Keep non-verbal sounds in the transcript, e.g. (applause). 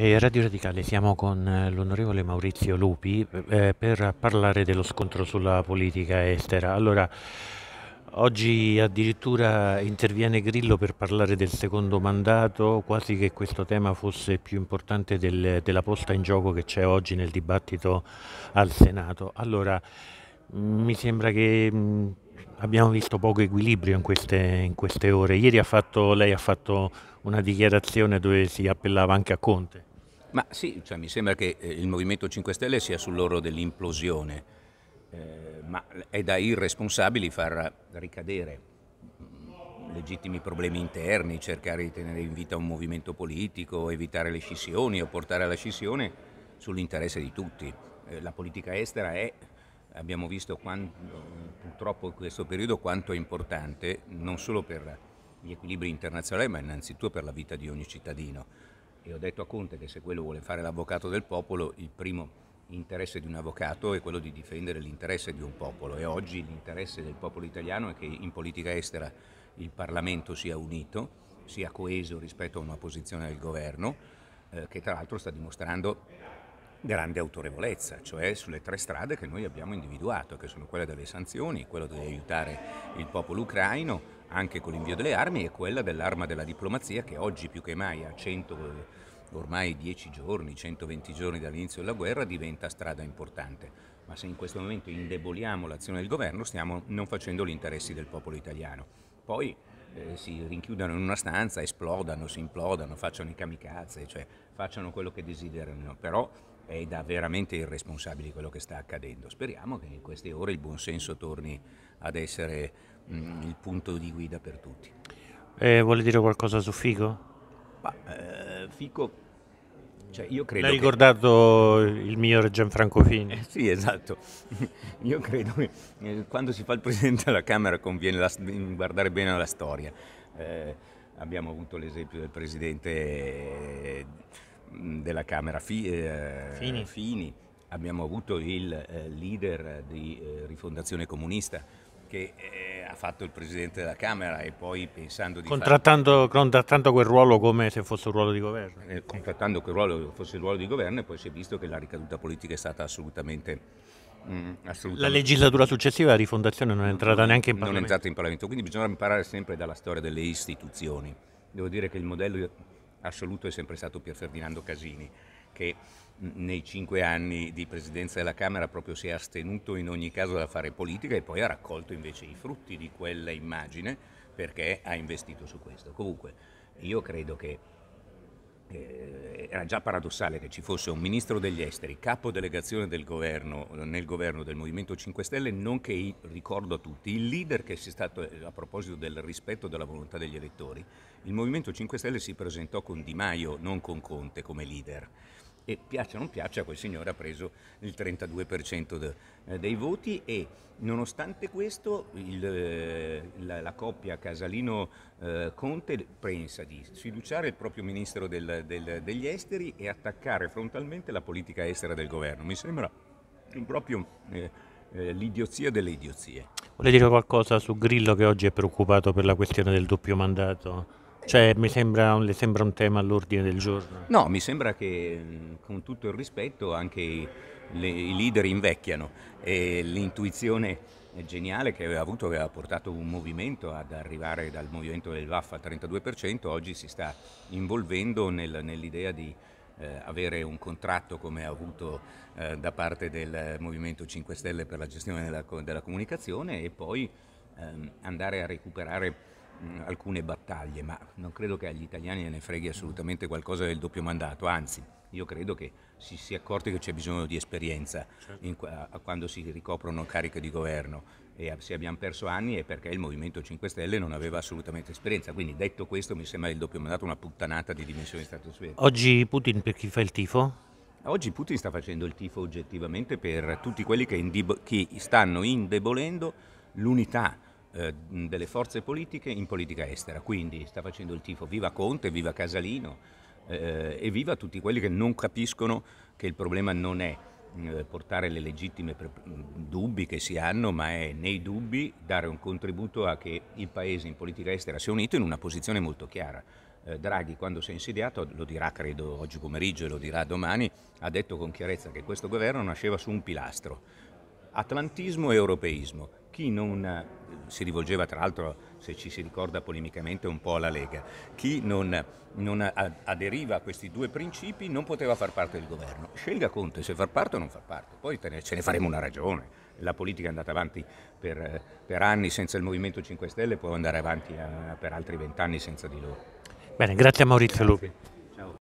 Radio Radicale, siamo con eh, l'onorevole Maurizio Lupi eh, per parlare dello scontro sulla politica estera. Allora, oggi addirittura interviene Grillo per parlare del secondo mandato, quasi che questo tema fosse più importante del, della posta in gioco che c'è oggi nel dibattito al Senato. Allora, mm, mi sembra che mm, abbiamo visto poco equilibrio in queste, in queste ore. Ieri ha fatto, lei ha fatto una dichiarazione dove si appellava anche a Conte. Ma sì, cioè, mi sembra che eh, il Movimento 5 Stelle sia sull'oro dell'implosione, eh, ma è da irresponsabili far ricadere mm, legittimi problemi interni, cercare di tenere in vita un movimento politico, evitare le scissioni o portare alla scissione sull'interesse di tutti. Eh, la politica estera è, abbiamo visto quanto, purtroppo in questo periodo quanto è importante, non solo per gli equilibri internazionali, ma innanzitutto per la vita di ogni cittadino. E ho detto a Conte che se quello vuole fare l'avvocato del popolo, il primo interesse di un avvocato è quello di difendere l'interesse di un popolo e oggi l'interesse del popolo italiano è che in politica estera il Parlamento sia unito, sia coeso rispetto a una posizione del governo eh, che tra l'altro sta dimostrando grande autorevolezza, cioè sulle tre strade che noi abbiamo individuato, che sono quelle delle sanzioni, quello di aiutare il popolo ucraino anche con l'invio delle armi è quella dell'arma della diplomazia che oggi più che mai a 100 ormai 10 giorni, 120 giorni dall'inizio della guerra diventa strada importante. Ma se in questo momento indeboliamo l'azione del governo stiamo non facendo gli interessi del popolo italiano. Poi eh, si rinchiudano in una stanza, esplodano, si implodano, facciano i kamikaze, cioè facciano quello che desiderano, però è da veramente irresponsabili quello che sta accadendo. Speriamo che in queste ore il buonsenso torni ad essere Mm, il punto di guida per tutti. Eh, vuole dire qualcosa su Fico? Ma, eh, Fico cioè, io credo L'hai ricordato che... il miglior Gianfranco Fini. Eh, sì, esatto. (laughs) Io credo che eh, quando si fa il Presidente della Camera conviene la, guardare bene la storia. Eh, abbiamo avuto l'esempio del Presidente mm, della Camera Fi, eh, Fini. Fini. Abbiamo avuto il eh, leader di eh, Rifondazione Comunista che ha fatto il Presidente della Camera e poi pensando di... Contrattando, fare... contrattando quel ruolo come se fosse un ruolo di governo. Eh, contrattando quel ruolo come fosse il ruolo di governo e poi si è visto che la ricaduta politica è stata assolutamente... Mm, la legislatura successiva, la rifondazione, non è entrata neanche in Parlamento. Non è entrata in Parlamento, quindi bisogna imparare sempre dalla storia delle istituzioni. Devo dire che il modello assoluto è sempre stato Pier Ferdinando Casini che nei cinque anni di presidenza della Camera proprio si è astenuto in ogni caso da fare politica e poi ha raccolto invece i frutti di quella immagine perché ha investito su questo. Comunque io credo che eh, era già paradossale che ci fosse un ministro degli esteri, capo delegazione del governo, nel governo del Movimento 5 Stelle, nonché, ricordo a tutti, il leader che si è stato, eh, a proposito del rispetto della volontà degli elettori, il Movimento 5 Stelle si presentò con Di Maio, non con Conte come leader e piaccia o non piaccia quel signore ha preso il 32% de, eh, dei voti e nonostante questo il, eh, la, la, coppia Casalino-Conte eh, pensa di sfiduciare il proprio ministro del, del, degli esteri e attaccare frontalmente la politica estera del governo. Mi sembra proprio eh, eh, l'idiozia delle idiozie. Vuole dire qualcosa su Grillo che oggi è preoccupato per la questione del doppio mandato? Cioè, mi sembra, le sembra un tema all'ordine del giorno? No, mi sembra che con tutto il rispetto anche le, i leader invecchiano e l'intuizione geniale che aveva avuto, aveva portato un movimento ad arrivare dal movimento del VAF al 32%, oggi si sta involvendo nel, nell'idea di eh, avere un contratto come ha avuto eh, da parte del Movimento 5 Stelle per la gestione della, della comunicazione e poi ehm, andare a recuperare mh, mm, alcune battaglie, ma non credo che agli italiani ne freghi assolutamente qualcosa del doppio mandato, anzi io credo che si sia accorti che c'è bisogno di esperienza certo. in, a, a quando si ricoprono cariche di governo e a, ah, se abbiamo perso anni è perché il Movimento 5 Stelle non aveva assolutamente esperienza, quindi detto questo mi sembra il doppio mandato una puttanata di dimensioni stratosferiche. Oggi Putin per chi fa il tifo? Oggi Putin sta facendo il tifo oggettivamente per tutti quelli che, indib- che stanno indebolendo l'unità eh, delle forze politiche in politica estera, quindi sta facendo il tifo viva Conte, viva Casalino eh, e viva tutti quelli che non capiscono che il problema non è eh, portare le legittime dubbi che si hanno, ma è nei dubbi dare un contributo a che il Paese in politica estera sia unito in una posizione molto chiara. Eh, Draghi, quando si è insediato, lo dirà credo oggi pomeriggio e lo dirà domani, ha detto con chiarezza che questo governo nasceva su un pilastro, atlantismo e europeismo. Chi non eh, si rivolgeva tra l'altro, se ci si ricorda polemicamente, un po' alla Lega. Chi non, non aderiva a questi due principi non poteva far parte del governo. Scelga Conte se far parte o non far parte, poi ne, ce ne faremo una ragione. La politica è andata avanti per, per anni senza il Movimento 5 Stelle, può andare avanti a, eh, per altri vent'anni senza di loro. Bene, grazie a Maurizio Lupi.